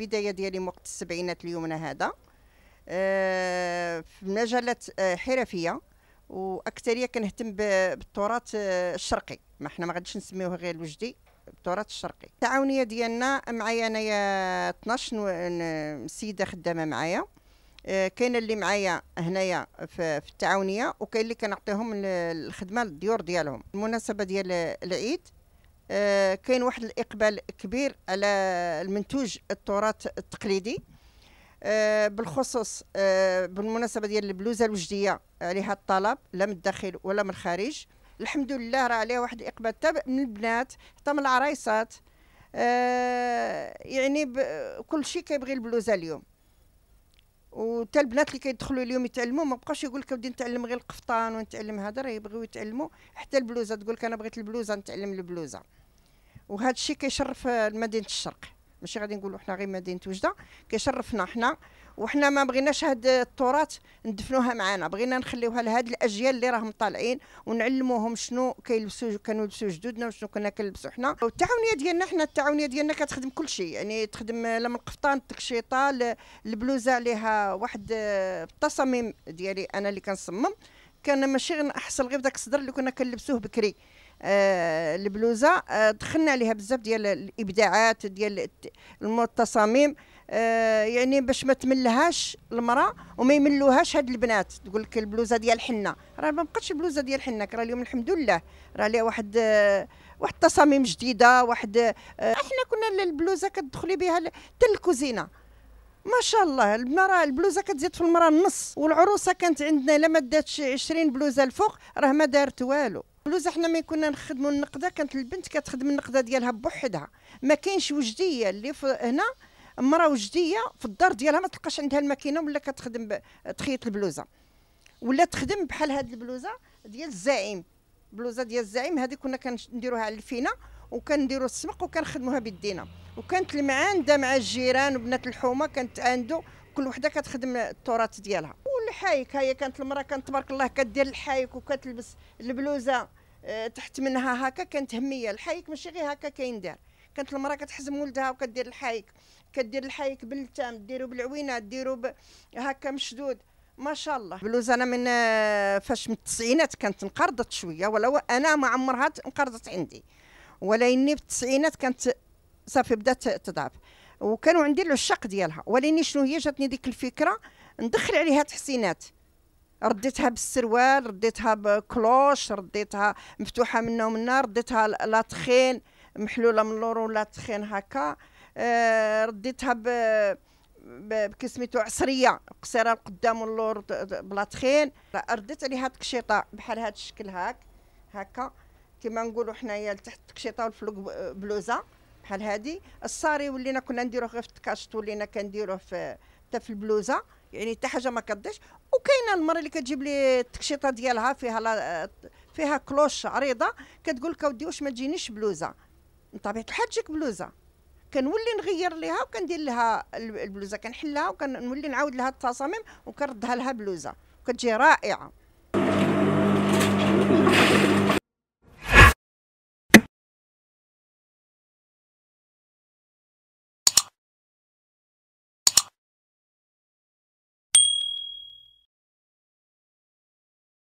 البدايه ديالي وقت السبعينات اليومنا هذا آه، في مجالات آه، حرفيه واكثريه كنهتم بالتراث آه، الشرقي ما حنا ما غاديش نسميوه غير الوجدي التراث الشرقي التعاونيه ديالنا معايا انايا 12 سيده خدامه معايا كاين اللي معايا هنايا في التعاونيه وكاين اللي كنعطيهم الخدمه للديور ديالهم المناسبه ديال العيد آه، كاين واحد الاقبال كبير على المنتوج التراث التقليدي آه، بالخصوص آه، بالمناسبه ديال البلوزه الوجديه عليها الطلب لا من الداخل ولا من الخارج الحمد لله راه عليها واحد الاقبال تبع من البنات حتى من العرايسات يعني كل شيء كيبغي البلوزه اليوم وتا البنات اللي كيدخلوا اليوم يتعلموا ما بقاش يقول لك بدي نتعلم غير القفطان ونتعلم هذا راه يبغيو يتعلموا حتى البلوزه تقول لك انا بغيت البلوزه نتعلم البلوزه وهذا الشيء كيشرف مدينه الشرق ماشي غادي نقولوا حنا غير مدينه وجده كيشرفنا حنا وحنا ما بغيناش هاد التراث ندفنوها معانا بغينا نخليوها لهاد الاجيال اللي راهم طالعين ونعلموهم شنو كيلبسوا كانوا يلبسوا جدودنا وشنو كنا كنلبسوا حنا والتعاونيه ديالنا حنا التعاونيه ديالنا كتخدم كل شيء يعني تخدم لا من القفطان التكشيطه البلوزه عليها واحد التصاميم ديالي انا اللي كنصمم كان ماشي غنحصل غير داك الصدر اللي كنا كنلبسوه بكري آه، البلوزه آه دخلنا عليها بزاف ديال الابداعات ديال التصاميم آه يعني باش ما تملهاش المراه وما يملوهاش هاد البنات تقول لك البلوزه ديال حنا راه ما بقاتش البلوزه ديال حنا راه اليوم الحمد لله راه ليها واحد آه، واحد التصاميم جديده واحد احنا آه، كنا البلوزه كتدخلي بها حتى الكوزينه ما شاء الله المراه البلوزه كتزيد في المراه النص والعروسه كانت عندنا لما داتش 20 بلوزه الفوق راه ما دارت والو بلوز حنا ما كنا نخدموا النقده كانت البنت كتخدم النقده ديالها بوحدها ما كاينش وجديه اللي هنا مراه وجديه في الدار ديالها ما تلقاش عندها الماكينه ولا كتخدم تخيط البلوزه ولا تخدم بحال هاد البلوزه ديال الزعيم بلوزه ديال الزعيم هذه كنا كنديروها على الفينه وكنديروا السمق وكنخدموها بيدينا وكانت المعانده مع الجيران وبنات الحومه كانت عنده كل وحده كتخدم التراث ديالها الحايك هي كانت المراه كانت تبارك الله كدير الحايك وكتلبس البلوزه آه، تحت منها هكا كانت هميه الحايك ماشي غير هكا كيندار كانت المراه كتحزم ولدها وكدير الحايك كدير الحايك بالتام ديرو بالعوينه ديرو هكا مشدود ما شاء الله بلوزه انا من آه، فاش من التسعينات كانت انقرضت شويه ولو انا ما عمرها انقرضت عندي ولاني في التسعينات كانت صافي بدات تضعف وكانوا عندي العشاق ديالها ولاني شنو هي جاتني ديك الفكره ندخل عليها تحسينات رديتها بالسروال رديتها بكلوش رديتها مفتوحه منا ومنا رديتها لاتخين محلوله من اللور ولا تخين هكا آه، رديتها ب بكسميتو عصريه قصيره قدام واللور بلا تخين رديت عليها تكشيطه بحال هذا الشكل هاك هكا كما نقولوا حنايا لتحت التكشيطه والفلوق بلوزه بحال هادي الصاري ولينا كنا نديروه غير في التكاشط ولينا كنديروه في حتى في البلوزه يعني حتى حاجه ما كديش وكاينه المراه اللي كتجيب لي التكشيطه ديالها فيها لا فيها كلوش عريضه كتقول لك اودي واش ما تجينيش بلوزه من طبيعه الحال تجيك بلوزه كنولي نغير ليها وكندير لها البلوزه كنحلها وكنولي نعاود لها التصاميم وكنردها لها بلوزه كتجي رائعه